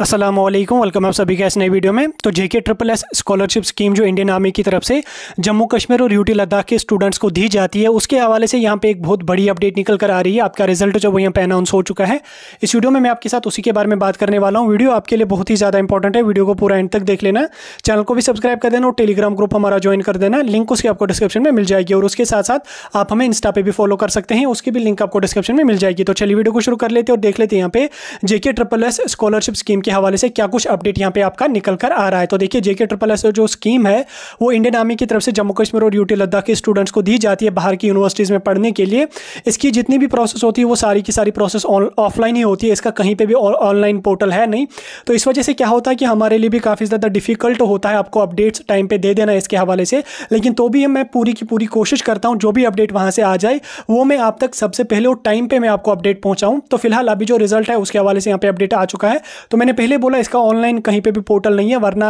Aslam welcome आप सभी का इस नई वीडियो में तो JK triple S scholarship scheme जो इंडियन आर्मी की तरफ से जम्मू कश्मीर और यूटी लद्दाख के स्टूडेंट्स को दी जाती है उसके हवाले से यहाँ पे एक बहुत बड़ी अपडेट निकल कर आ रही है आपका रिजल्ट जो वो यहाँ पे अनाउंस हो चुका है इस वीडियो में मैं आपके साथ उसी के बारे में बात करने वाला हूँ वीडियो आपके लिए बहुत ही ज़्यादा इंपॉर्टेंट है वीडियो को पूरा एंड तक देख लेना चैनल को भी सब्सक्राइब कर देना और टेलीग्राम ग्रुप हमारा ज्वाइन कर देना लिंक उसकी आपको डिस्क्रिप्शन में मिल जाएगी और उसके साथ साथ आप हमें इंस्टा पर भी फॉलो कर सकते हैं उसकी भी लिंक आपको डिस्क्रिप्शन में मिल जाएगी तो चलिए वीडियो को शुरू कर लेते हैं और देख लेते हैं यहाँ पे JK triple S scholarship scheme के हवाले से क्या कुछ अपडेट यहाँ पे आपका निकल कर आ रहा है तो देखिए जेके ट्रिपल एस जो स्कीम है वो इंडियन आर्मी की तरफ से जम्मू कश्मीर और यूटी लद्दाख के स्टूडेंट्स को दी जाती है बाहर की यूनिवर्सिटीज़ में पढ़ने के लिए इसकी जितनी भी प्रोसेस होती है वो सारी की सारी प्रोसेस ऑफलाइन ही होती है इसका कहीं पर भी ऑनलाइन पोर्टल है नहीं तो इस वजह से क्या होता है कि हमारे लिए भी काफ़ी ज़्यादा डिफिकल्ट होता है आपको अपडेट्स टाइम पर दे देना इसके हवाले से लेकिन तो भी मैं पूरी की पूरी कोशिश करता हूँ जो भी अपडेट वहाँ से आ जाए वो मैं आप तक सबसे पहले और टाइम पर मैं आपको अपडेट पहुँचाऊँ तो फिलहाल अभी जो रिजल्ट है उसके हवाले से यहाँ पे अपडेट आ चुका है तो मैंने पहले बोला इसका ऑनलाइन कहीं पे भी पोर्टल नहीं है वरना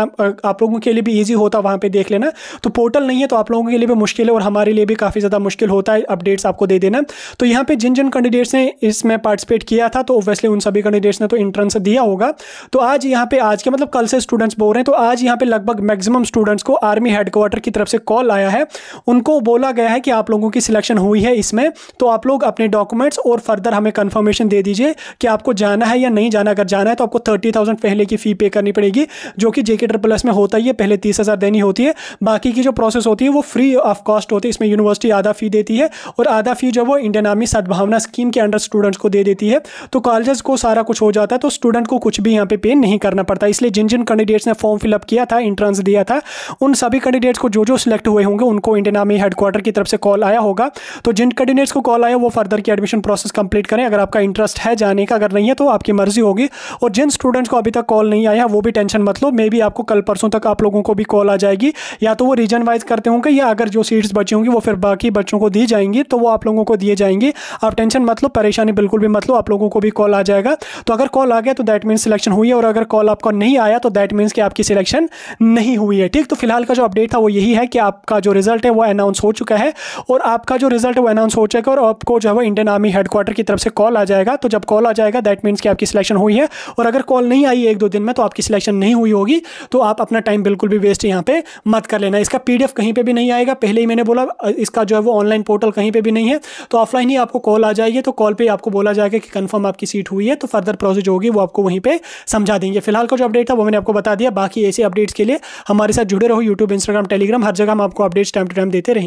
आप लोगों के लिए भी ईजी होता वहाँ पे देख लेना तो पोर्टल नहीं है तो आप लोगों के लिए भी मुश्किल है और हमारे लिए भी काफ़ी ज़्यादा मुश्किल होता है अपडेट्स आपको दे देना तो यहाँ पर जिन जिन कैंडिडेट्स ने इसमें पार्टिसिपेट किया था तो ऑब्वियसली उन सभी कैंडिडेट्स ने तो इंट्रेंस दिया होगा तो आज यहाँ पे आज के मतलब कल से स्टूडेंट्स बोल रहे हैं तो आज यहाँ पे लगभग मैक्सिमम स्टूडेंट्स को आर्मी हेडक्वार्टर की तरफ से कॉल आया है उनको बोला गया है कि आप लोगों की सिलेक्शन हुई है इसमें तो आप लोग अपने डॉक्यूमेंट्स और फर्दर हमें कंफर्मेशन दे दीजिए कि आपको जाना है या नहीं जाना अगर जाना है तो आपको थर्टी थाउजेंड पहले की फ़ी पे करनी पड़ेगी जो कि जेके ट्रिपल एस में होता ही है पहले तीस हज़ार देनी होती है बाकी की जो प्रोसेस होती है वो फ्री ऑफ कॉस्ट होती है इसमें यूनिवर्सिटी आधा फ़ी देती है और आधा फ़ी जो वो इंडियन आर्मी सद्भावना स्कीम के अंडर स्टूडेंट्स को दे देती है तो कॉलेज को सारा कुछ हो जाता है तो स्टूडेंट को कुछ भी यहाँ पे पे नहीं करना पड़ता इसलिए जिन जिन कैंडिडेट्स ने फॉर्म फिलअप किया था इंट्रेंस दिया था उन सभी कैंडिडेट्स को जो जो सिलेक्ट हुए होंगे उनको इंडियन आर्मी हेडक्वार्टर की तरफ से कॉल आया होगा तो जिन कैंडिडेट्स को कॉल आया वो फर्दर की एडमिशन प्रोसेस कंप्लीट करें अगर आपका इंटरेस्ट है जाने का अगर नहीं है तो आपकी मर्जी होगी और जिन स्टूडेंट्स को अभी तक कॉल नहीं आया वो भी टेंशन मत लो मे भी आपको कल परसों तक आप लोगों को भी कॉल आ जाएगी या तो वो रीजन वाइज करते होंगे या अगर जो सीट्स बची होंगी वो फिर बाकी बच्चों को दी जाएंगी तो वो आप लोगों को दिए जाएंगी आप टेंशन मत लो परेशानी बिल्कुल भी मत लो आप लोगों को भी कॉल आ जाएगा तो अगर कॉल आ गया तो दैट मीन्स सिलेक्शन हुई है और अगर कॉल आपका नहीं आया तो दैट मीन्स कि आपकी सिलेक्शन नहीं हुई है ठीक तो फिलहाल का जो अपडेट था वो यही है कि आपका जो रिजल्ट है वो अनाउंस हो चुका है और आपका जो रिजल्ट है वो अनाउंस हो चुका है और आपको जो है वो इंडियन आर्मी हेडक्वार्टर की तरफ से कॉल आ जाएगा तो जब कॉल आ जाएगा दैट मीन्स कि आपकी सिलेक्शन हुई है और अगर कॉल नहीं नहीं आई एक दो दिन में तो आपकी सिलेक्शन नहीं हुई होगी तो आप अपना टाइम बिल्कुल भी वेस्ट यहाँ पे मत कर लेना इसका पीडीएफ कहीं पे भी नहीं आएगा पहले ही मैंने बोला इसका जो है वो ऑनलाइन पोर्टल कहीं पे भी नहीं है तो ऑफलाइन ही आपको कॉल आ जाएगी तो कॉल पर आपको बोला जाएगा कि कंफर्म आपकी सीट हुई है तो फर्दर प्रोसेस होगी वो आपको वहीं पर समझा देंगे फिलहाल का जो अपडेट था वो मैंने आपको बता दिया बाकी ऐसे अपडेट्स के लिए हमारे साथ जुड़े रहो यूट्यूब इंस्टाग्राम टेलीग्राम हर जगह हम आपको अपडेट्स टाइम टू टाइम देते रहेंगे